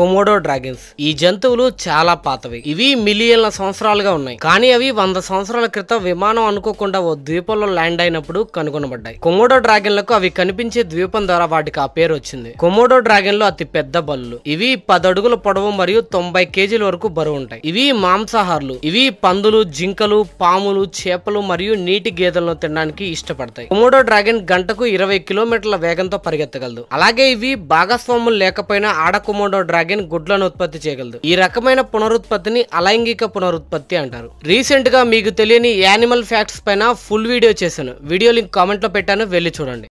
Komodo dragons ఈ జంతువులు చాలా పాతవి ఇవి మిలియన్ల సంవత్సరాలుగా ఉన్నాయి కానీ అవి వంద సంవత్సరాల క్రితం విమానం అనుకోకుండా ఓ ద్వీపంలో ల్యాండ్ అయినప్పుడు కనుగొనబడ్డాయి కొమోడో డ్రాగన్లకు అవి కనిపించే ద్వీపం ద్వారా వాటికి ఆ పేరు వచ్చింది కొమోడో డ్రాగన్ లో అతి పెద్ద బల్లు ఇవి పదడుగుల పొడవు మరియు తొంభై కేజీల వరకు బరువు ఉంటాయి ఇవి మాంసాహారులు ఇవి పందులు జింకలు పాములు చేపలు మరియు నీటి గేదెలను తినడానికి ఇష్టపడతాయి కొమోడో డ్రాగన్ గంటకు ఇరవై కిలోమీటర్ల వేగంతో పరిగెత్తగలదు అలాగే ఇవి భాగస్వాములు లేకపోయినా ఆడ కొమోడో డ్రాగన్ డ్రాగన్ గుడ్లను ఉత్పత్తి చేయగలదు ఈ రకమైన పునరుత్పత్తిని అలైంగిక పునరుత్పత్తి అంటారు రీసెంట్ గా మీకు తెలియని యానిమల్ ఫ్యాక్ట్స్ పైన ఫుల్ వీడియో చేశాను వీడియో లింక్ కామెంట్ లో పెట్టాను వెళ్ళి చూడండి